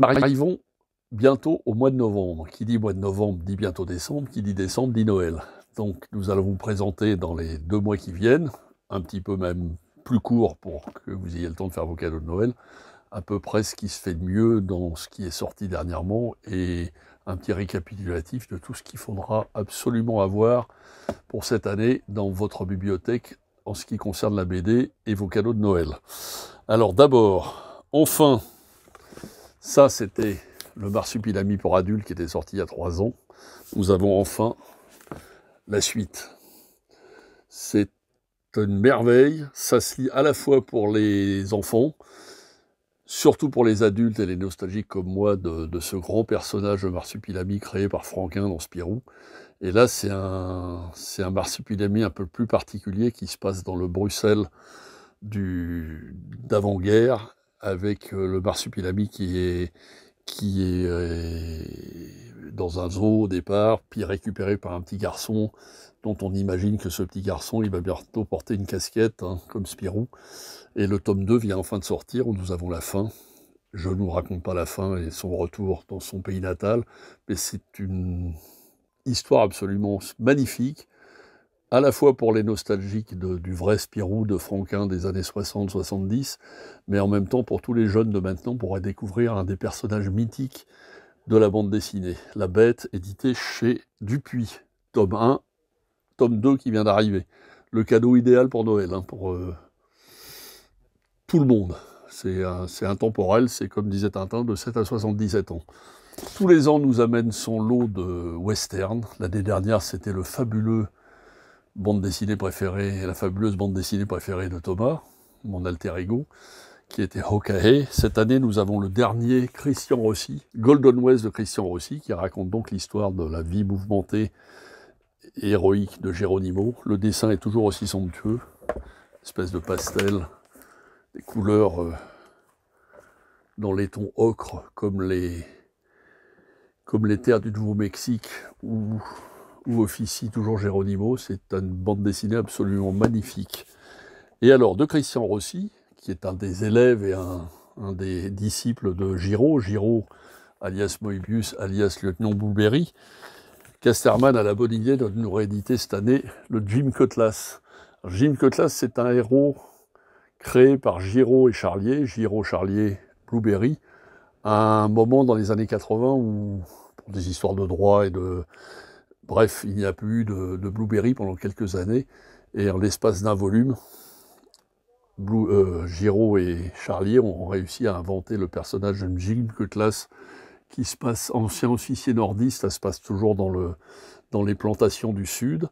Arrivons bientôt au mois de novembre. Qui dit mois de novembre dit bientôt décembre, qui dit décembre dit Noël. Donc nous allons vous présenter dans les deux mois qui viennent, un petit peu même plus court pour que vous ayez le temps de faire vos cadeaux de Noël, à peu près ce qui se fait de mieux dans ce qui est sorti dernièrement et un petit récapitulatif de tout ce qu'il faudra absolument avoir pour cette année dans votre bibliothèque en ce qui concerne la BD et vos cadeaux de Noël. Alors d'abord, enfin, ça, c'était le marsupilami pour adultes qui était sorti il y a trois ans. Nous avons enfin la suite. C'est une merveille. Ça se lit à la fois pour les enfants, surtout pour les adultes et les nostalgiques comme moi de, ce grand personnage de marsupilami créé par Franquin dans Spirou. Et là, c'est un, marsupilami un peu plus particulier qui se passe dans le Bruxelles d'avant-guerre avec euh, le marsupilami qui est, qui est euh, dans un zoo au départ, puis récupéré par un petit garçon dont on imagine que ce petit garçon, il va bientôt porter une casquette, hein, comme Spirou. Et le tome 2 vient enfin de sortir, où nous avons la fin. Je ne vous raconte pas la fin et son retour dans son pays natal, mais c'est une histoire absolument magnifique, à la fois pour les nostalgiques du vrai Spirou de Franquin des années 60-70, mais en même temps pour tous les jeunes de maintenant pour découvrir un des personnages mythiques de la bande dessinée, La Bête, édité chez Dupuis, tome 1, tome 2 qui vient d'arriver. Le cadeau idéal pour Noël, hein, pour euh, tout le monde. C'est intemporel, c'est comme disait Tintin, de 7 à 77 ans. Tous les ans nous amène son lot de western. L'année dernière, c'était le fabuleux bande dessinée préférée, la fabuleuse bande dessinée préférée de Thomas, mon alter ego, qui était Hawkeye. Cette année, nous avons le dernier Christian Rossi, Golden West de Christian Rossi, qui raconte donc l'histoire de la vie mouvementée et héroïque de Géronimo. Le dessin est toujours aussi somptueux, espèce de pastel, des couleurs euh, dans les tons ocre, comme les, comme les terres du Nouveau-Mexique, ou ou officie toujours Géronimo. C'est une bande dessinée absolument magnifique. Et alors, de Christian Rossi, qui est un des élèves et un, des disciples de Giraud, Giraud alias Moebius, alias lieutenant Blueberry, Casterman a la bonne idée de nous rééditer cette année le Jim Cutlass. Jim Cutlass, c'est un héros créé par Giraud et Charlier, Giraud, Charlier, Blueberry, à un moment dans les années 80 où, pour des histoires de droit et de, Bref, il n'y a plus eu de, Blueberry pendant quelques années, et en l'espace d'un volume, euh, Giraud et Charlier ont réussi à inventer le personnage de Jim Cutlass, qui se passe ancien officier nordiste, ça se passe toujours dans, les plantations du Sud.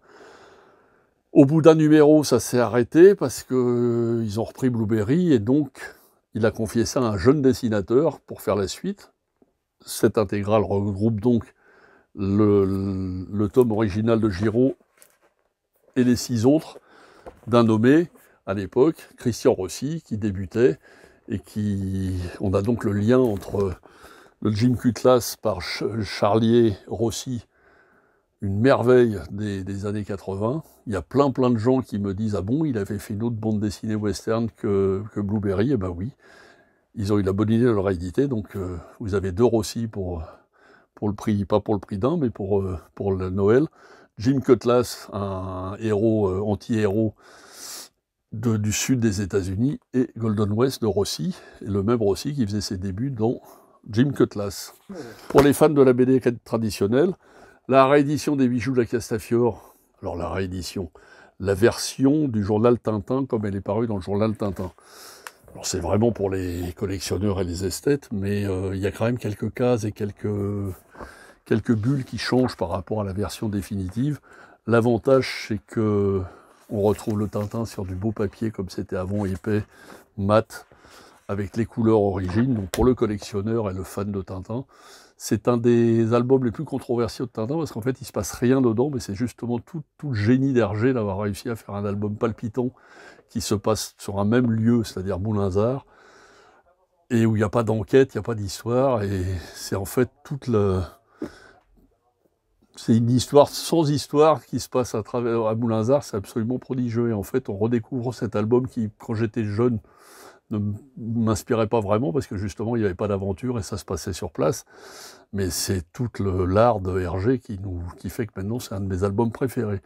Au bout d'un numéro, ça s'est arrêté parce qu'ils euh, ont repris Blueberry, et donc il a confié ça à un jeune dessinateur pour faire la suite. Cette intégrale regroupe donc le, tome original de Giraud et les six autres d'un nommé à l'époque, Christian Rossi, qui débutait et qui. On a donc le lien entre le Jim Cutlass par Charlier Rossi, une merveille des, années 80. Il y a plein plein de gens qui me disent Ah bon, il avait fait une autre bande dessinée western que, Blueberry Eh ben oui, ils ont eu la bonne idée de le rééditer, donc euh, vous avez deux Rossi pour pour le prix, pas pour le prix d'un, mais pour, euh, pour le Noël. Jim Cutlass, un héros, euh, anti-héros du sud des États-Unis, et Golden West de Rossi, et le même Rossi qui faisait ses débuts dans Jim Cutlass. Pour les fans de la BD traditionnelle, la réédition des bijoux de la Castafiore, alors la réédition, la version du journal Tintin comme elle est parue dans le journal Tintin. Alors c'est vraiment pour les collectionneurs et les esthètes, mais euh, il y a quand même quelques cases et quelques, quelques bulles qui changent par rapport à la version définitive. L'avantage c'est que on retrouve le Tintin sur du beau papier comme c'était avant, épais, mat, avec les couleurs origines. Donc pour le collectionneur et le fan de Tintin, c'est un des albums les plus controversés de Tintin parce qu'en fait il ne se passe rien dedans, mais c'est justement tout, le génie d'Hergé d'avoir réussi à faire un album palpitant qui se passe sur un même lieu, c'est-à-dire Moulinsart, et où il n'y a pas d'enquête, il n'y a pas d'histoire, et c'est en fait toute la... C'est une histoire sans histoire qui se passe à travers à Moulinsart, c'est absolument prodigieux. Et en fait, on redécouvre cet album qui, quand j'étais jeune, ne m'inspirait pas vraiment parce que justement il n'y avait pas d'aventure et ça se passait sur place. Mais c'est tout l'art de Hergé qui, nous, qui fait que maintenant c'est un de mes albums préférés.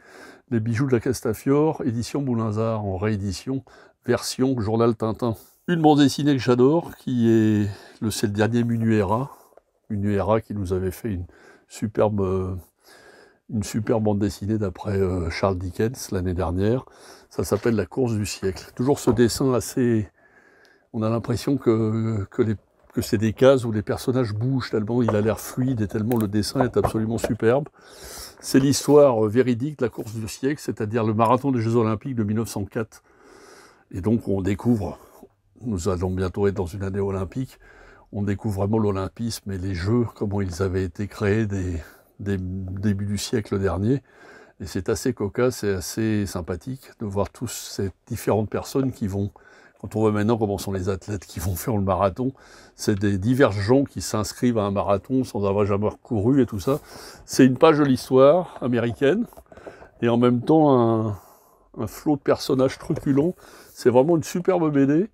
Les bijoux de la Castafiore, édition Boulinzard, en réédition, version Journal Tintin. Une bande dessinée que j'adore, qui est le, c'est le dernier Munuera. Munuera qui nous avait fait une superbe, une superbe bande dessinée d'après euh, Charles Dickens l'année dernière. Ça s'appelle La course du siècle. Toujours ce dessin assez, on a l'impression que, que, c'est des cases où les personnages bougent tellement il a l'air fluide et tellement le dessin est absolument superbe. C'est l'histoire véridique de la course du siècle, c'est-à-dire le marathon des Jeux Olympiques de 1904. Et donc on découvre, nous allons bientôt être dans une année olympique, on découvre vraiment l'olympisme et les Jeux, comment ils avaient été créés des, des début du siècle dernier. Et c'est assez cocasse et assez sympathique de voir toutes ces différentes personnes qui vont on voit maintenant comment sont les athlètes qui vont faire le marathon, c'est des divers gens qui s'inscrivent à un marathon sans avoir jamais couru et tout ça. C'est une page de l'histoire américaine et en même temps un, flot de personnages truculents. C'est vraiment une superbe BD.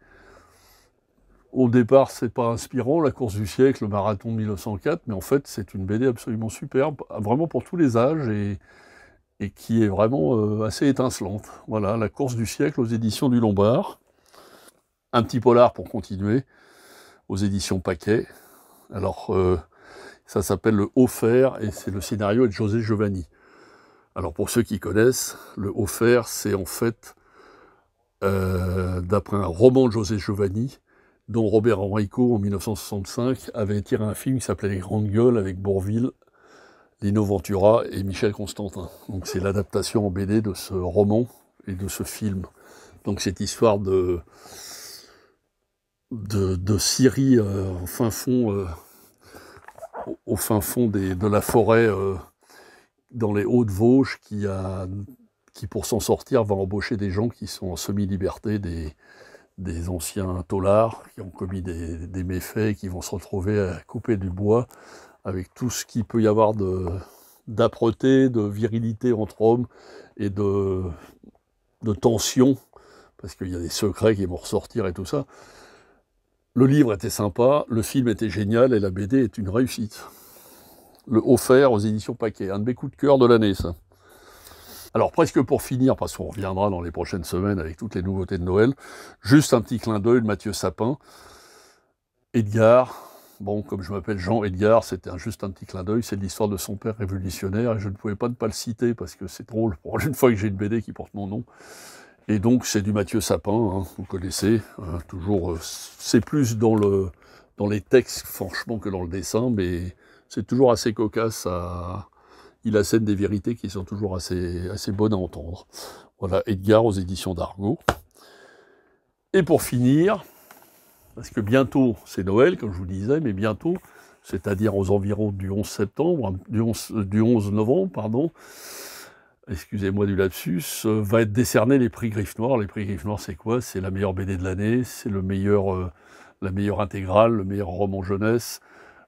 Au départ, c'est pas inspirant, la course du siècle, le marathon de 1904, mais en fait, c'est une BD absolument superbe, vraiment pour tous les âges et, qui est vraiment euh, assez étincelante. Voilà, la course du siècle aux éditions du Lombard un petit polar pour continuer, aux éditions Paquet. Alors, euh, ça s'appelle Le Haut Fer, et c'est le scénario de José Giovanni. Alors, pour ceux qui connaissent, Le Haut Fer, c'est en fait, euh, d'après un roman de José Giovanni, dont Robert Enrico, en 1965, avait tiré un film qui s'appelait Les Grandes Gueules, avec Bourville, Lino Ventura et Michel Constantin. Donc, c'est l'adaptation en BD de ce roman et de ce film. Donc, cette histoire de de, Syrie euh, au fin fond, euh, au fin fond de la forêt euh, dans les Hautes-Vosges qui, pour s'en sortir, va embaucher des gens qui sont en semi-liberté, des, anciens taulards qui ont commis des, méfaits, qui vont se retrouver à couper du bois avec tout ce qu'il peut y avoir d'âpreté, de virilité entre hommes et de, de tension, parce qu'il y a des secrets qui vont ressortir et tout ça. Le livre était sympa, le film était génial et la BD est une réussite. Le offert aux éditions Paquet, un de mes coups de cœur de l'année, ça. Alors presque pour finir, parce qu'on reviendra dans les prochaines semaines avec toutes les nouveautés de Noël, juste un petit clin d'œil de Mathieu Sapin. Edgar, bon, comme je m'appelle Jean Edgar, c'était juste un petit clin d'œil, c'est l'histoire de son père révolutionnaire, et je ne pouvais pas ne pas le citer, parce que c'est drôle, pour une fois que j'ai une BD qui porte mon nom, et donc c'est du Mathieu Sapin, hein, vous connaissez, hein, toujours, euh, c'est plus dans, le, dans les textes franchement que dans le dessin, mais c'est toujours assez cocasse, il assène des vérités qui sont toujours assez, assez bonnes à entendre. Voilà, Edgar aux éditions d'Argo. Et pour finir, parce que bientôt c'est Noël, comme je vous disais, mais bientôt, c'est-à-dire aux environs du 11 septembre, du 11 novembre, pardon, excusez-moi du lapsus, euh, va être décerné les prix griffe Noire. Les prix griffe Noire, c'est quoi C'est la meilleure BD de l'année, c'est le meilleur, euh, la meilleure intégrale, le meilleur roman jeunesse,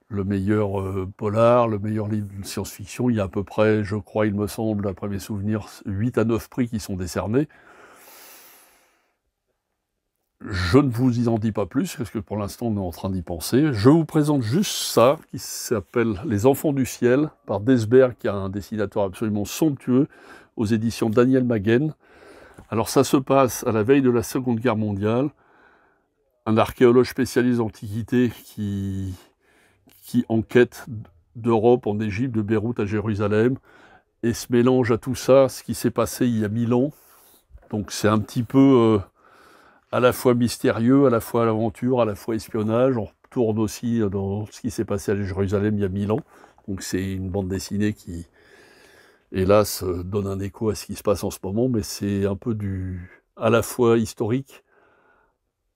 le meilleur euh, polar, le meilleur livre de science-fiction. Il y a à peu près, je crois, il me semble, d'après mes souvenirs, 8 à 9 prix qui sont décernés. Je ne vous y en dis pas plus, parce que pour l'instant, on est en train d'y penser. Je vous présente juste ça, qui s'appelle Les Enfants du Ciel, par Desberg, qui a un dessinateur absolument somptueux, aux éditions Daniel Maguen. Alors ça se passe à la veille de la Seconde Guerre mondiale. Un archéologue spécialisé d'antiquité qui, qui enquête d'Europe en Égypte, de Beyrouth à Jérusalem, et se mélange à tout ça ce qui s'est passé il y a mille ans. Donc c'est un petit peu euh, à la fois mystérieux, à la fois aventure, à la fois espionnage. On retourne aussi euh, dans ce qui s'est passé à Jérusalem il y a mille ans. Donc c'est une bande dessinée qui, hélas, euh, donne un écho à ce qui se passe en ce moment, mais c'est un peu du, à la fois historique,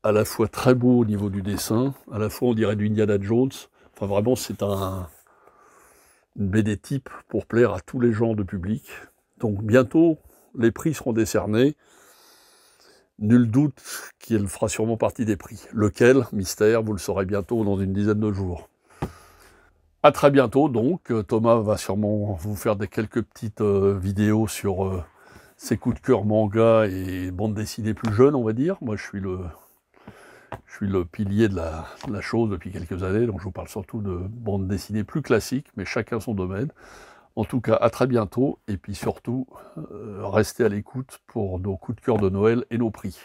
à la fois très beau au niveau du dessin, à la fois on dirait du Indiana Jones. Enfin, vraiment, c'est un, une BD type pour plaire à tous les genres de public. Donc, bientôt, les prix seront décernés. Nul doute qu'elle fera sûrement partie des prix. Lequel, mystère, vous le saurez bientôt dans une dizaine de jours. À très bientôt donc. Euh, Thomas va sûrement vous faire des quelques petites euh, vidéos sur euh, ses coups de cœur manga et bande dessinée plus jeune, on va dire. Moi, je suis le, je suis le pilier de la, chose depuis quelques années, donc je vous parle surtout de bande dessinée plus classique, mais chacun son domaine. En tout cas, à très bientôt, et puis surtout, restez à l'écoute pour nos coups de cœur de Noël et nos prix.